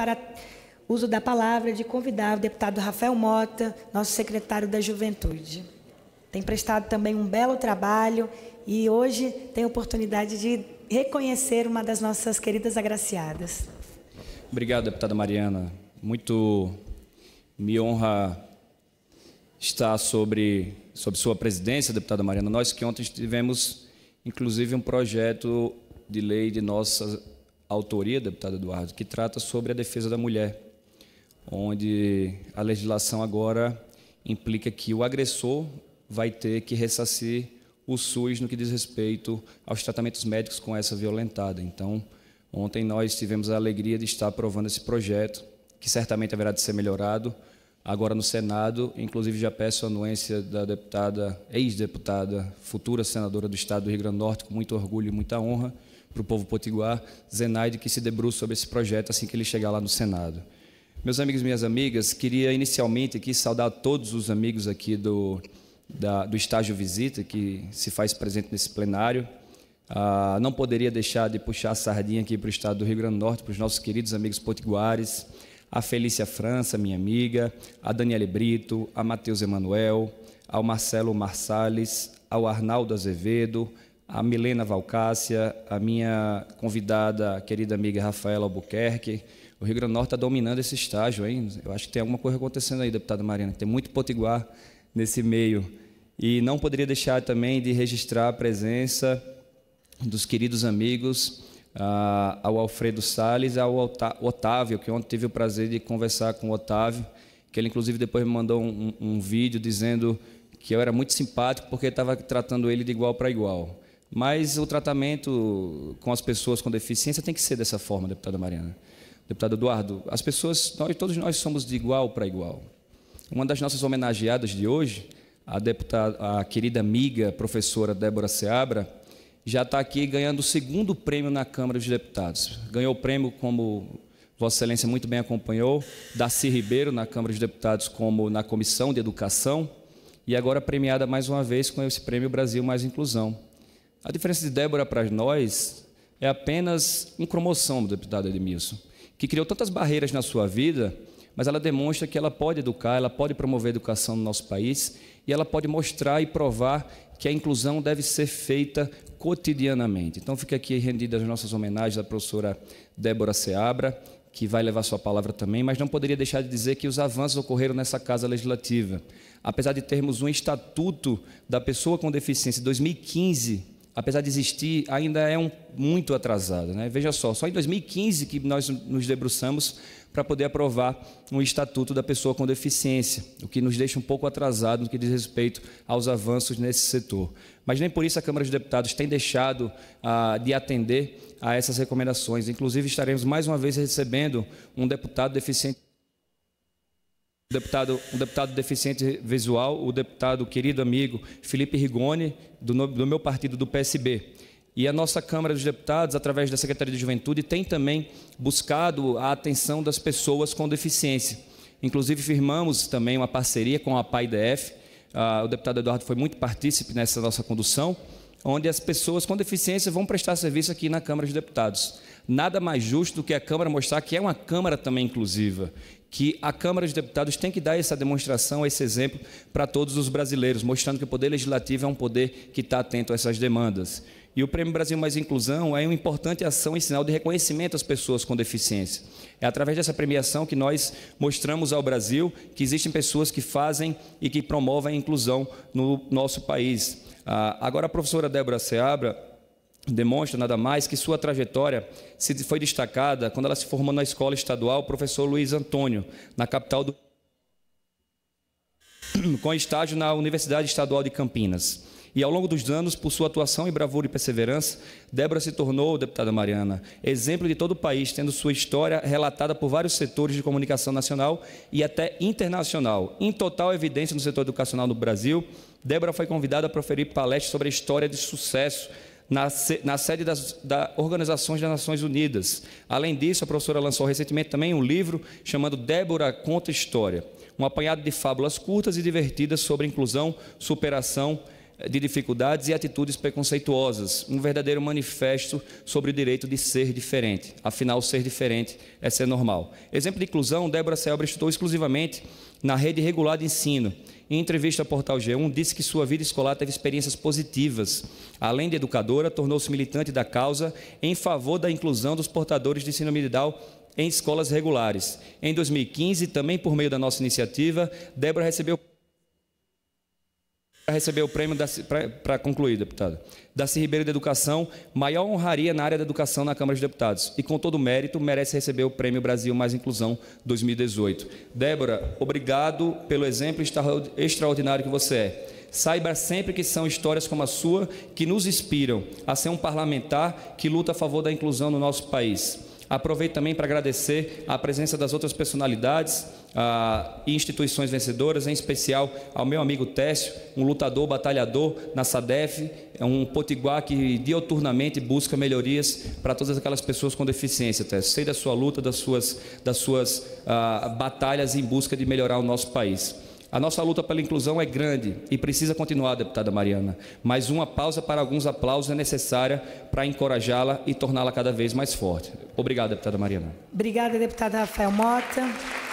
para uso da palavra de convidar o deputado Rafael Mota, nosso secretário da Juventude. Tem prestado também um belo trabalho e hoje tem a oportunidade de reconhecer uma das nossas queridas agraciadas. Obrigado, deputada Mariana. Muito me honra estar sobre, sobre sua presidência, deputada Mariana. Nós que ontem tivemos, inclusive, um projeto de lei de nossas autoria, deputado Eduardo, que trata sobre a defesa da mulher, onde a legislação agora implica que o agressor vai ter que ressarcir o SUS no que diz respeito aos tratamentos médicos com essa violentada. Então, ontem nós tivemos a alegria de estar aprovando esse projeto, que certamente haverá de ser melhorado agora no Senado. Inclusive, já peço a anuência da deputada, ex-deputada, futura senadora do Estado do Rio Grande do Norte, com muito orgulho e muita honra, para o povo potiguar, Zenaide, que se debruça sobre esse projeto assim que ele chegar lá no Senado. Meus amigos e minhas amigas, queria inicialmente aqui saudar todos os amigos aqui do, da, do estágio visita, que se faz presente nesse plenário. Ah, não poderia deixar de puxar a sardinha aqui para o estado do Rio Grande do Norte, para os nossos queridos amigos potiguares, a Felícia França, minha amiga, a Daniele Brito, a Matheus Emanuel, ao Marcelo Marsales, ao Arnaldo Azevedo, a Milena Valcácia, a minha convidada, querida amiga Rafaela Albuquerque. O Rio Grande do Norte está dominando esse estágio, hein? Eu acho que tem alguma coisa acontecendo aí, deputada Marina. Tem muito potiguar nesse meio. E não poderia deixar também de registrar a presença dos queridos amigos, ao Alfredo Sales, ao Otávio, que ontem tive o prazer de conversar com o Otávio, que ele inclusive depois me mandou um, um vídeo dizendo que eu era muito simpático porque estava tratando ele de igual para igual. Mas o tratamento com as pessoas com deficiência tem que ser dessa forma, deputada Mariana. Deputado Eduardo, as pessoas, nós, todos nós somos de igual para igual. Uma das nossas homenageadas de hoje, a, deputada, a querida amiga professora Débora Seabra, já está aqui ganhando o segundo prêmio na Câmara dos Deputados. Ganhou o prêmio, como Vossa Excelência muito bem acompanhou, Daci Ribeiro na Câmara dos Deputados, como na Comissão de Educação, e agora premiada mais uma vez com esse prêmio Brasil Mais Inclusão. A diferença de Débora para nós é apenas um cromossomo, deputado Edmilson, que criou tantas barreiras na sua vida, mas ela demonstra que ela pode educar, ela pode promover a educação no nosso país e ela pode mostrar e provar que a inclusão deve ser feita cotidianamente. Então fica aqui rendida as nossas homenagens à professora Débora Seabra, que vai levar sua palavra também, mas não poderia deixar de dizer que os avanços ocorreram nessa Casa Legislativa. Apesar de termos um Estatuto da Pessoa com Deficiência 2015, apesar de existir, ainda é um, muito atrasada. Né? Veja só, só em 2015 que nós nos debruçamos para poder aprovar um estatuto da pessoa com deficiência, o que nos deixa um pouco atrasado no que diz respeito aos avanços nesse setor. Mas nem por isso a Câmara dos Deputados tem deixado ah, de atender a essas recomendações. Inclusive, estaremos mais uma vez recebendo um deputado deficiente deputado, um deputado deficiente visual, o deputado querido amigo Felipe Rigoni, do, do meu partido, do PSB. E a nossa Câmara dos Deputados, através da Secretaria de Juventude, tem também buscado a atenção das pessoas com deficiência. Inclusive, firmamos também uma parceria com a PAIDF. Ah, o deputado Eduardo foi muito partícipe nessa nossa condução, onde as pessoas com deficiência vão prestar serviço aqui na Câmara dos Deputados nada mais justo do que a Câmara mostrar que é uma Câmara também inclusiva, que a Câmara dos Deputados tem que dar essa demonstração, esse exemplo para todos os brasileiros, mostrando que o Poder Legislativo é um poder que está atento a essas demandas. E o Prêmio Brasil Mais Inclusão é uma importante ação e sinal de reconhecimento às pessoas com deficiência. É através dessa premiação que nós mostramos ao Brasil que existem pessoas que fazem e que promovem a inclusão no nosso país. Ah, agora, a professora Débora Seabra demonstra nada mais que sua trajetória se foi destacada quando ela se formou na escola estadual professor Luiz Antônio, na capital do com estágio na Universidade Estadual de Campinas. E ao longo dos anos, por sua atuação e bravura e perseverança, Débora se tornou, deputada Mariana, exemplo de todo o país, tendo sua história relatada por vários setores de comunicação nacional e até internacional. Em total evidência no setor educacional no Brasil, Débora foi convidada a proferir palestras sobre a história de sucesso na, na sede das da Organizações das Nações Unidas. Além disso, a professora lançou recentemente também um livro chamado Débora Conta História, um apanhado de fábulas curtas e divertidas sobre inclusão, superação e de dificuldades e atitudes preconceituosas, um verdadeiro manifesto sobre o direito de ser diferente. Afinal, ser diferente é ser normal. Exemplo de inclusão, Débora Selber estudou exclusivamente na rede regular de ensino. Em entrevista ao Portal G1, disse que sua vida escolar teve experiências positivas. Além de educadora, tornou-se militante da causa em favor da inclusão dos portadores de ensino medidal em escolas regulares. Em 2015, também por meio da nossa iniciativa, Débora recebeu para receber o prêmio, para concluir, deputado. Daci Ribeiro da Educação, maior honraria na área da educação na Câmara dos Deputados. E com todo mérito, merece receber o Prêmio Brasil Mais Inclusão 2018. Débora, obrigado pelo exemplo extraordinário que você é. Saiba sempre que são histórias como a sua que nos inspiram a ser um parlamentar que luta a favor da inclusão no nosso país. Aproveito também para agradecer a presença das outras personalidades e instituições vencedoras, em especial ao meu amigo Técio, um lutador, batalhador na SADEF, é um potiguar que dioturnamente busca melhorias para todas aquelas pessoas com deficiência, Técio. Sei da sua luta, das suas, das suas ah, batalhas em busca de melhorar o nosso país. A nossa luta pela inclusão é grande e precisa continuar, deputada Mariana, mas uma pausa para alguns aplausos é necessária para encorajá-la e torná-la cada vez mais forte. Obrigado, deputada Mariana. Obrigada, deputada Rafael Mota.